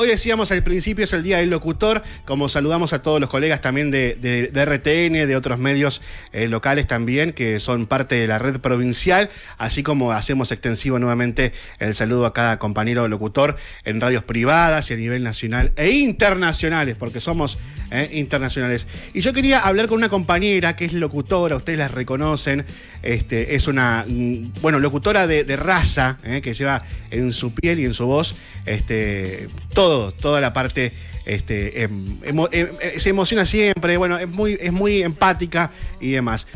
Hoy decíamos al principio es el Día del Locutor, como saludamos a todos los colegas también de, RTN, de otros medios eh, locales también, que son parte de la red provincial, así como hacemos extensivo nuevamente el saludo a cada compañero locutor en radios privadas y a nivel nacional e internacionales, porque somos eh, internacionales. Y yo quería hablar con una compañera que es locutora, ustedes la reconocen, este, es una, mm, bueno, locutora de, raza, eh, que lleva en su piel y en su voz, este, todo, toda la parte este, em, em, eh, se emociona siempre, bueno, es muy, es muy empática y demás.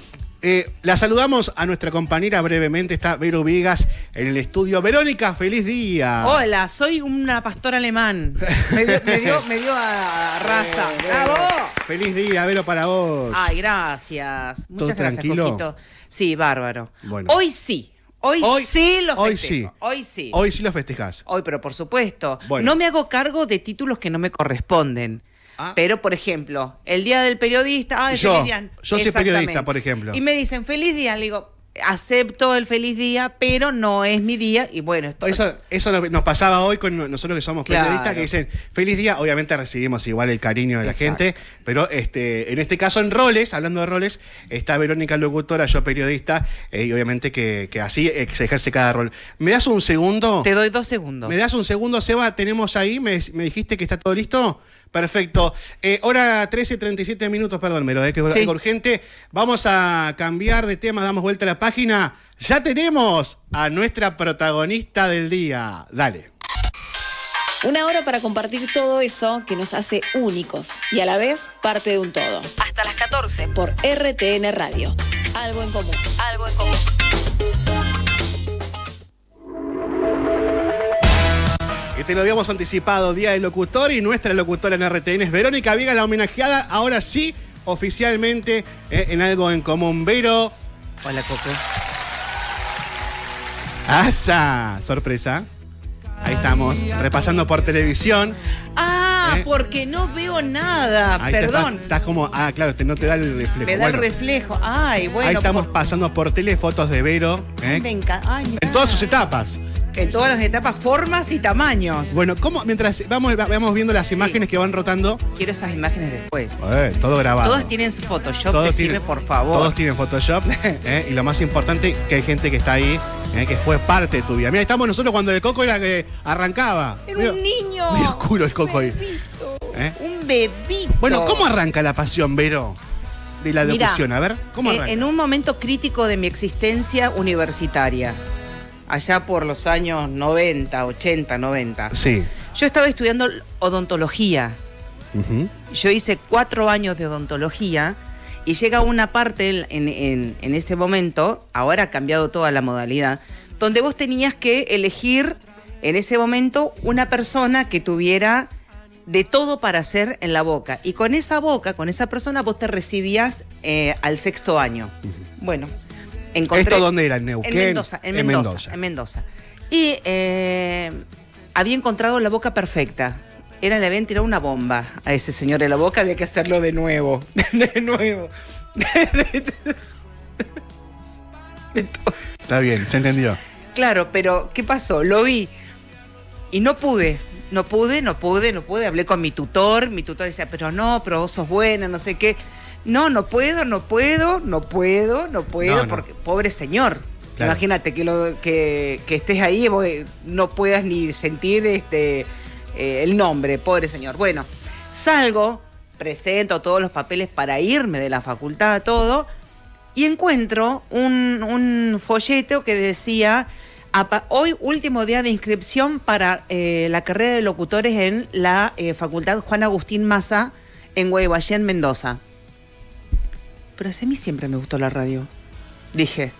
Eh, la saludamos a nuestra compañera brevemente, está Vero Vigas en el estudio. Verónica, feliz día. Hola, soy una pastora alemán. Me dio, a raza. ¡Bravo! Feliz día, Vero, para vos. Ay, gracias. Muchas gracias, tranquilo? Sí, bárbaro. Hoy sí, Hoy, sí lo hoy sí. Hoy sí. Hoy sí lo festejas. Hoy, pero por supuesto. No me hago cargo de títulos que no me corresponden. Ah. Pero, por ejemplo, el día del periodista. feliz día. Yo soy periodista, por ejemplo. Y me dicen, feliz día. Le digo, acepto el feliz día, pero no es mi día y bueno, eso eso nos pasaba hoy con nosotros que somos periodistas que dicen feliz día, obviamente recibimos igual el cariño de la gente, pero este en este caso en roles, hablando de roles, está Verónica locutora, yo periodista eh, y obviamente que, así se ejerce cada rol. ¿Me das un segundo? Te doy dos segundos. ¿Me das un segundo, Seba? Tenemos ahí, me, me dijiste que está todo listo. Perfecto. Eh, hora 13, 37 minutos, perdón, me eh, que es urgente. Vamos a cambiar de tema, damos vuelta a la página. Ya tenemos a nuestra protagonista del día. Dale. Una hora para compartir todo eso que nos hace únicos y a la vez parte de un todo. Hasta las 14 por RTN Radio. Algo en común. Algo en común. te lo habíamos anticipado, Día del Locutor, y nuestra locutora en RTN es Verónica Viega, la homenajeada, ahora sí, oficialmente, eh, en algo en común. Vero. Hola, Coco. ¡Asa! Sorpresa. Ahí estamos, repasando por televisión. Ah, eh. porque no veo nada, perdón. Estás, como, ah, claro, este, no te da el reflejo. Me da el reflejo, ay, bueno. Ahí estamos pasando por telefotos de Vero. Eh. Me en todas sus etapas en todas las etapas, formas y tamaños. Bueno, ¿cómo? mientras vamos, viendo las imágenes que van rotando. Quiero esas imágenes después. ver, todo grabado. Todos tienen su Photoshop, todos decime, por favor. Todos tienen Photoshop. ¿eh? y lo más importante, que hay gente que está ahí, ¿eh? que fue parte de tu vida. Mira, estamos nosotros cuando el coco era que arrancaba. Era un niño. Mira oscuro el coco ahí. ¿Eh? Un bebito. Bueno, ¿cómo arranca la pasión, Vero? De la locución, a ver, ¿cómo arranca? En un momento crítico de mi existencia universitaria allá por los años 90, 80, 90. Sí. Yo estaba estudiando odontología. Yo hice cuatro años de odontología y llega una parte en, ese momento, ahora ha cambiado toda la modalidad, donde vos tenías que elegir en ese momento una persona que tuviera de todo para hacer en la boca. Y con esa boca, con esa persona, vos te recibías eh, al sexto año. Bueno, ¿Esto dónde era? ¿En Neuquén? En Mendoza. En, Mendoza, En Mendoza. Y eh, había encontrado la boca perfecta. Era el evento, era una bomba. A ese señor de la boca había que hacerlo de nuevo. De nuevo. Está bien, se entendió. Claro, pero ¿qué pasó? Lo vi y no pude. No pude, no pude, no pude. Hablé con mi tutor. Mi tutor decía, pero no, pero vos sos buena, no sé qué no, no puedo, no puedo, no puedo, no puedo, porque pobre señor. Imagínate que, lo, que, estés ahí eh, no puedas ni sentir este, eh, el nombre, pobre señor. Bueno, salgo, presento todos los papeles para irme de la facultad, todo, y encuentro un, folleto que decía, hoy último día de inscripción para eh, la carrera de locutores en la Facultad Juan Agustín Maza en en Mendoza pero a mí siempre me gustó la radio. Dije,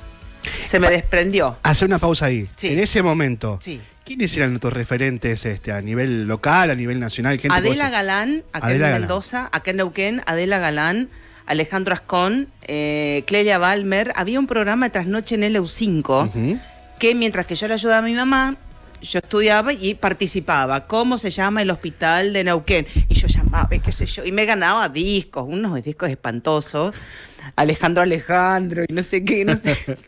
se me desprendió. Hace una pausa ahí. En ese momento, ¿quiénes eran tus referentes este, a nivel local, a nivel nacional? Adela Galán, en Mendoza, en Neuquén, Adela Galán, Alejandro Ascón, eh, Clelia Balmer. Había un programa de trasnoche en eu 5 que mientras que yo le ayudaba a mi mamá, yo estudiaba y participaba. ¿Cómo se llama el hospital de Neuquén? Y yo Ah, eh, qué sé yo. Y me ganaba discos, unos discos espantosos. Alejandro Alejandro y no sé qué, no sé.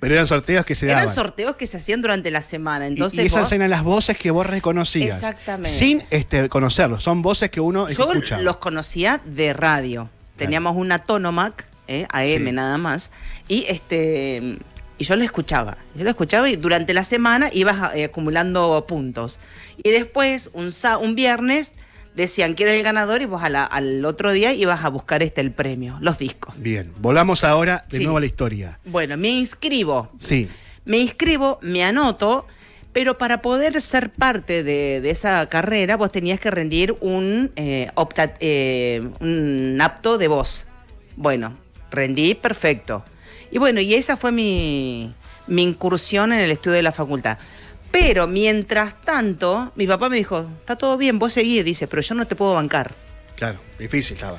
Pero eran sorteos que se daban. Eran sorteos que se hacían durante la semana. Entonces y, esas eran las voces que vos reconocías. Exactamente. Sin este, conocerlos. Son voces que uno Yo los conocía de radio. Teníamos una Tonomac, eh, AM nada más. Y este y yo lo escuchaba. Yo los escuchaba y durante la semana ibas eh, acumulando puntos. Y después, un, un viernes, decían que es el ganador y vos al otro día ibas a buscar este el premio, los discos. Bien, volvamos ahora de nuevo a la historia. Bueno, me inscribo. Sí. Me inscribo, me anoto, pero para poder ser parte de, esa carrera vos tenías que rendir un, eh, eh, un apto de voz. Bueno, rendí perfecto. Y bueno, y esa fue mi, mi incursión en el estudio de la facultad. Pero mientras tanto, mi papá me dijo, está todo bien, vos seguí, dice, pero yo no te puedo bancar. Claro, difícil estaba.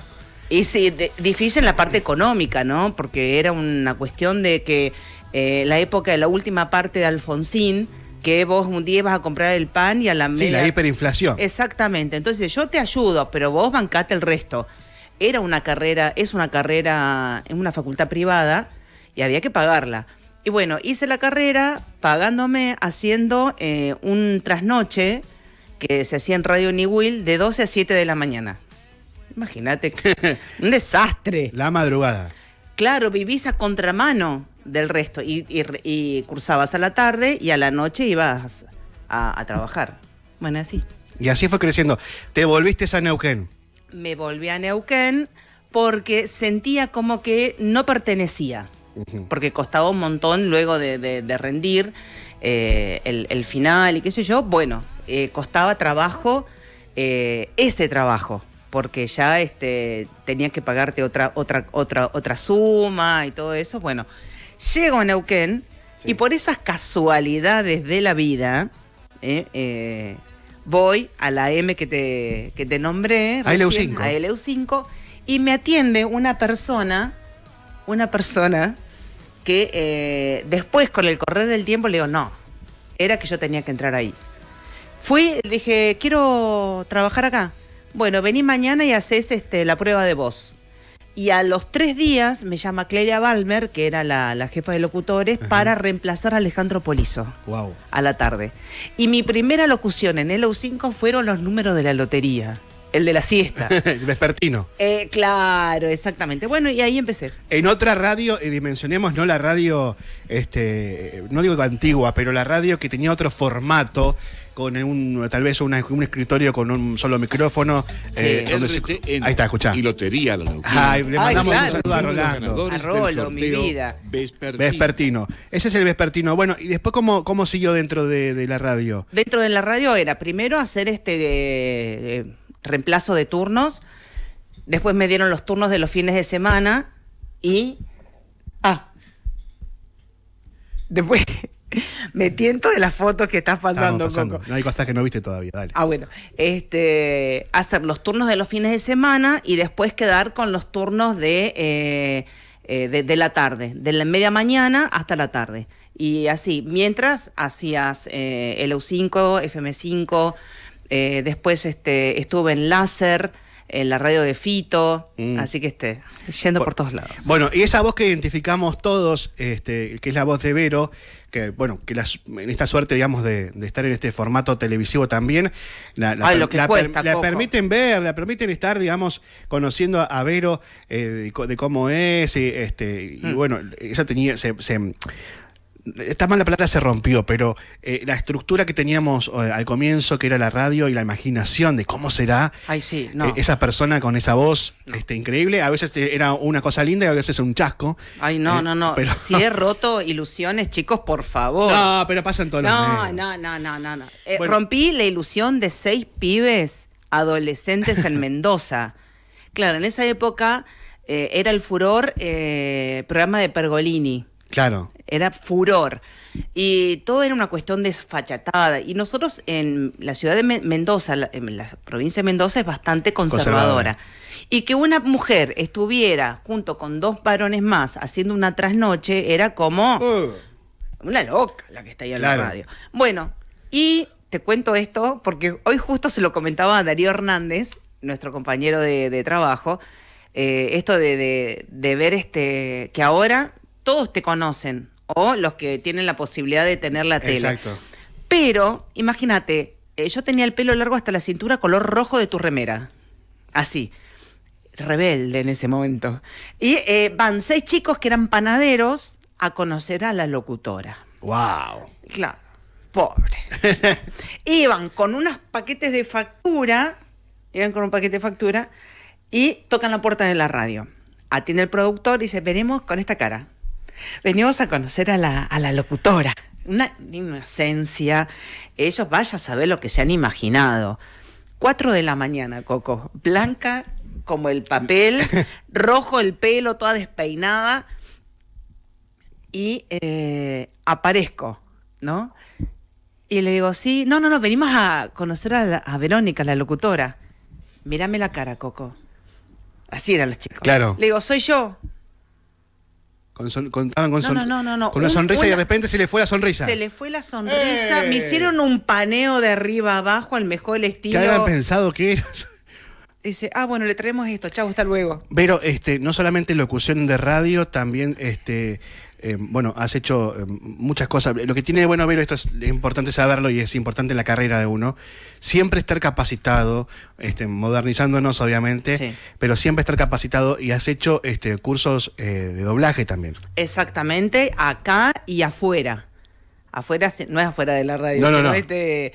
Y sí, difícil en la parte económica, ¿no? Porque era una cuestión de que eh, la época de la última parte de Alfonsín, que vos un día vas a comprar el pan y a la mesa. Sí, la hiperinflación. Exactamente. Entonces yo te ayudo, pero vos bancate el resto. Era una carrera, es una carrera en una facultad privada y había que pagarla. Y bueno, hice la carrera pagándome haciendo eh, un trasnoche que se hacía en Radio Niwil de 12 a 7 de la mañana. Imagínate, un desastre. La madrugada. Claro, vivís a contramano del resto y, cursabas a la tarde y a la noche ibas a trabajar. Bueno, así. Y así fue creciendo. ¿Te volviste a Neuquén? Me volví a Neuquén porque sentía como que no pertenecía porque costaba un montón luego de, rendir eh, el, final y qué sé yo. Bueno, eh, costaba trabajo eh, ese trabajo porque ya este, tenía que pagarte otra, otra, otra, otra suma y todo eso. Bueno, llego a Neuquén y por esas casualidades de la vida, voy a la M que te, te nombré, a 5 5 y me atiende una persona, una persona eh, después con el correr del tiempo le digo, no, era que yo tenía que entrar ahí. Fui, dije, quiero trabajar acá. Bueno, vení mañana y haces este, la prueba de voz. Y a los tres días me llama Clelia Balmer, que era la, jefa de locutores, para reemplazar a Alejandro Polizo wow. a la tarde. Y mi primera locución en el 5 fueron los números de la lotería. El de la siesta. el vespertino. Eh, claro, exactamente. Bueno, y ahí empecé. En otra radio, y dimensionemos, no la radio, este, no digo antigua, pero la radio que tenía otro formato, con un, tal vez un escritorio con un solo micrófono. Eh, ahí está, escuchá. Y lotería, le mandamos un saludo a Rolando. A Rolo, mi vida. Vespertino. vespertino. Ese es el vespertino. Bueno, y después, ¿cómo, cómo siguió dentro de, la radio? Dentro de la radio era primero hacer este reemplazo de turnos. Después me dieron los turnos de los fines de semana y. Ah. Después. me tiento de las fotos que estás pasando, No hay cosas que no viste todavía, dale. Ah, bueno. Este, hacer los turnos de los fines de semana y después quedar con los turnos de, eh, eh, de, la tarde, de la media mañana hasta la tarde. Y así, mientras hacías eh, 5 FM5, eh, después este, estuve en Láser, en la radio de Fito, mm. así que este, yendo por, todos lados. Bueno, y esa voz que identificamos todos, este, que es la voz de Vero, que bueno, que las, en esta suerte, digamos, de, estar en este formato televisivo también, la, permiten ver, la permiten estar, digamos, conociendo a Vero eh, de, cómo es, y, este, y mm. bueno, esa tenía, se esta mala la se rompió, pero eh, la estructura que teníamos eh, al comienzo, que era la radio y la imaginación de cómo será Ay, eh, esa persona con esa voz este, increíble, a veces era una cosa linda y a veces un chasco. Ay, no, no, no. Pero... Si he roto ilusiones, chicos, por favor. No, pero pasan todos no, los No, no, no, no, no. Rompí la ilusión de seis pibes adolescentes en Mendoza. Claro, en esa época era el furor programa de Pergolini. Claro. Era furor. Y todo era una cuestión desfachatada. Y nosotros en la ciudad de Mendoza, en la provincia de Mendoza, es bastante conservadora. Y que una mujer estuviera junto con dos varones más haciendo una trasnoche era como uh. una loca la que está ahí en la radio. Bueno, y te cuento esto porque hoy justo se lo comentaba a Darío Hernández, nuestro compañero de, trabajo. Eh, esto de, de, ver este que ahora todos te conocen o los que tienen la posibilidad de tener la tela. Exacto. Pero, imagínate, eh, yo tenía el pelo largo hasta la cintura, color rojo de tu remera. Así. Rebelde en ese momento. Y eh, van seis chicos que eran panaderos a conocer a la locutora. ¡Wow! Claro. Pobre. Iban con unos paquetes de factura, iban con un paquete de factura, y tocan la puerta de la radio. Atiende el productor y dice, venimos con esta cara. Venimos a conocer a la, locutora. Una inocencia. Ellos vaya a saber lo que se han imaginado. Cuatro de la mañana, Coco. Blanca como el papel, rojo el pelo, toda despeinada. Y eh, aparezco, ¿no? Y le digo, sí, no, no, no, venimos a conocer a, a Verónica, la locutora. Mírame la cara, Coco. Así eran los chicos. Claro. Le digo, soy yo. Con con, ah, con una sonrisa y de repente se le fue la sonrisa. Se le fue la sonrisa. Me eh. hicieron un paneo de arriba abajo al mejor estilo. ¿Qué habían pensado que era? Dice, ah, bueno, le traemos esto, chao hasta luego. Pero este, no solamente locución de radio, también este, eh, bueno, has hecho eh, muchas cosas. Lo que tiene de bueno, ver esto es, importante saberlo y es importante en la carrera de uno, siempre estar capacitado, este, modernizándonos obviamente, pero siempre estar capacitado y has hecho este, cursos eh, de doblaje también. Exactamente, acá y afuera. Afuera, no es afuera de la radio, sino este,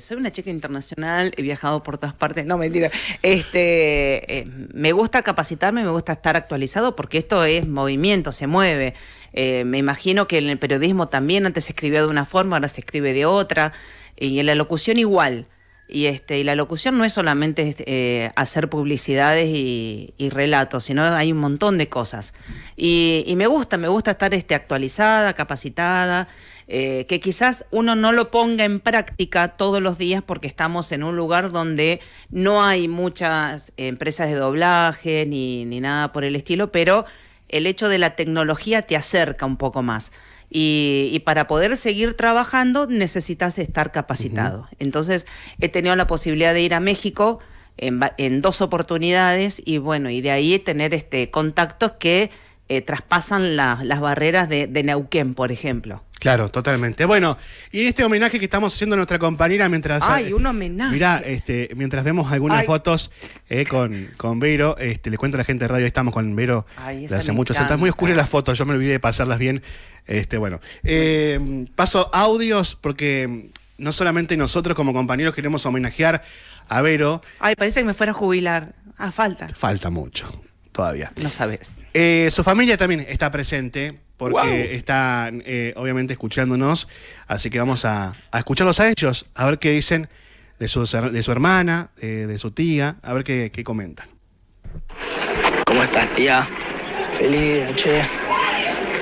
soy una chica internacional, he viajado por todas partes, no mentira. Este, me gusta capacitarme, me gusta estar actualizado porque esto es movimiento, se mueve. Eh, me imagino que en el periodismo también antes se escribía de una forma, ahora se escribe de otra, y en la locución igual. Y, este, y la locución no es solamente este, eh, hacer publicidades y, relatos, sino hay un montón de cosas. Y, me gusta, me gusta estar este, actualizada, capacitada, eh, que quizás uno no lo ponga en práctica todos los días porque estamos en un lugar donde no hay muchas empresas de doblaje ni, ni nada por el estilo, pero el hecho de la tecnología te acerca un poco más. Y, para poder seguir trabajando necesitas estar capacitado. Entonces he tenido la posibilidad de ir a México en, dos oportunidades y bueno, y de ahí tener este contactos que eh, traspasan las barreras de, de, Neuquén, por ejemplo. Claro, totalmente. Bueno, y en este homenaje que estamos haciendo a nuestra compañera mientras. ¡Ay, eh, un homenaje! este, mientras vemos algunas fotos eh, con, con Vero, este, le cuento a la gente de radio, estamos con Vero hace muchos están Muy oscuras las fotos, yo me olvidé de pasarlas bien. Este, bueno. Eh, paso audios porque no solamente nosotros como compañeros queremos homenajear a Vero. Ay, parece que me fuera a jubilar. Ah, falta. Falta mucho todavía. No sabes. Eh, su familia también está presente porque está eh, obviamente escuchándonos, así que vamos a, escucharlos a ellos, a ver qué dicen de, de su hermana, de su tía, a ver qué, qué comentan. ¿Cómo estás, tía? Feliz día, che.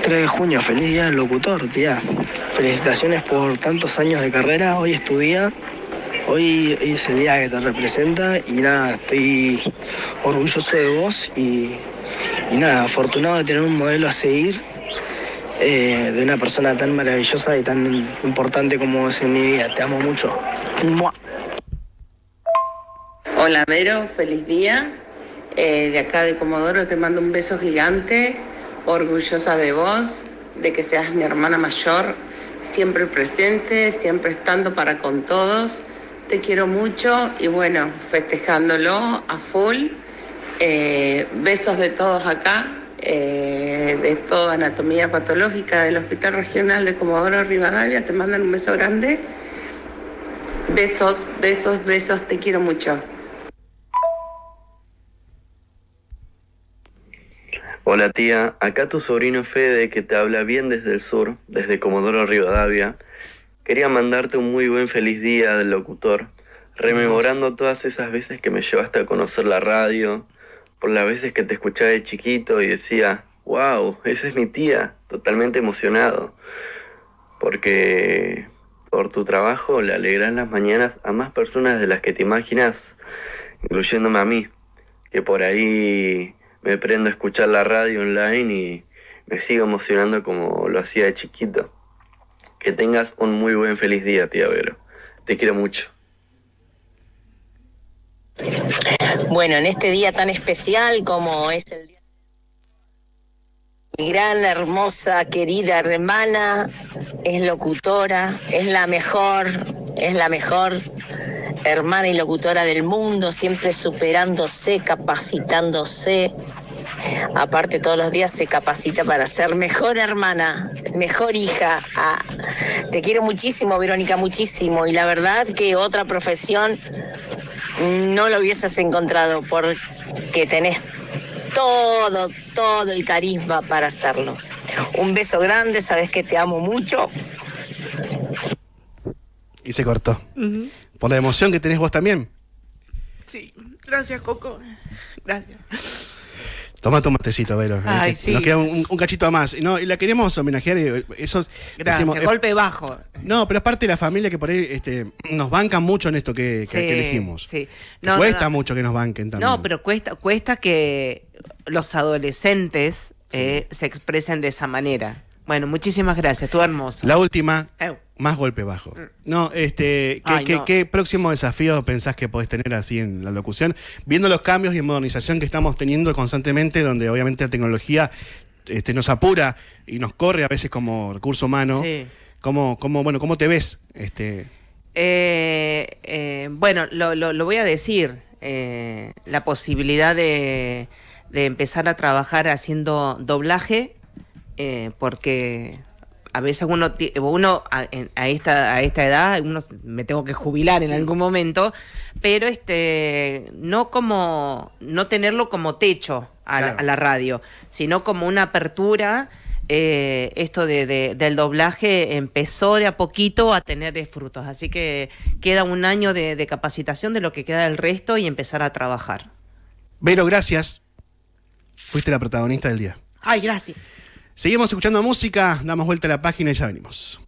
3 de junio, feliz día del locutor, tía. Felicitaciones por tantos años de carrera, hoy es tu día Hoy, es el día que te representa y nada, estoy orgulloso de vos y, nada, afortunado de tener un modelo a seguir eh, de una persona tan maravillosa y tan importante como es en mi vida. Te amo mucho. Hola Vero, feliz día. Eh, de acá de Comodoro te mando un beso gigante, orgullosa de vos, de que seas mi hermana mayor, siempre presente, siempre estando para con todos te quiero mucho y bueno, festejándolo a full. Eh, besos de todos acá, eh, de toda Anatomía Patológica del Hospital Regional de Comodoro Rivadavia. Te mandan un beso grande. Besos, besos, besos. Te quiero mucho. Hola tía, acá tu sobrino Fede que te habla bien desde el sur, desde Comodoro Rivadavia. Quería mandarte un muy buen feliz día del locutor, rememorando todas esas veces que me llevaste a conocer la radio, por las veces que te escuchaba de chiquito y decía, wow, esa es mi tía, totalmente emocionado, porque por tu trabajo le alegran las mañanas a más personas de las que te imaginas, incluyéndome a mí, que por ahí me prendo a escuchar la radio online y me sigo emocionando como lo hacía de chiquito. Que tengas un muy buen feliz día, tía Vero. Te quiero mucho. Bueno, en este día tan especial como es el día mi gran, hermosa, querida hermana, es locutora, es la mejor, es la mejor hermana y locutora del mundo, siempre superándose, capacitándose, Aparte todos los días se capacita para ser mejor hermana, mejor hija. Ah, te quiero muchísimo, Verónica, muchísimo. Y la verdad que otra profesión no lo hubieses encontrado porque tenés todo, todo el carisma para hacerlo. Un beso grande, sabes que te amo mucho. Y se cortó. Por la emoción que tenés vos también. Sí, gracias Coco. Gracias. Toma tu matecito, Nos queda un, cachito más. No, la queremos homenajear. Eh, esos, Gracias, eh, golpe bajo. No, pero es parte de la familia que por ahí este, nos bancan mucho en esto que, elegimos. Sí. cuesta mucho que nos banquen también. No, pero cuesta, cuesta que los adolescentes eh, se expresen de esa manera. Bueno, muchísimas gracias, tú hermoso. La última, más golpe bajo. Mm. No, este, ¿qué, próximo desafío pensás que podés tener así en la locución? Viendo los cambios y modernización que estamos teniendo constantemente, donde obviamente la tecnología este, nos apura y nos corre a veces como recurso humano. Sí. ¿Cómo, bueno, ¿Cómo te ves? Este... Eh, eh, bueno, lo, lo, lo, voy a decir. Eh, la posibilidad de, de empezar a trabajar haciendo doblaje eh, porque a veces uno, uno a, esta, a esta edad, uno me tengo que jubilar en algún momento, pero este, no como, no tenerlo como techo a, la, radio, sino como una apertura. Eh, esto del doblaje empezó de a poquito a tener eh, frutos, así que queda un año de, capacitación de lo que queda del resto y empezar a trabajar. Vero, gracias. Fuiste la protagonista del día. Ay, gracias. Seguimos escuchando música, damos vuelta a la página y ya venimos.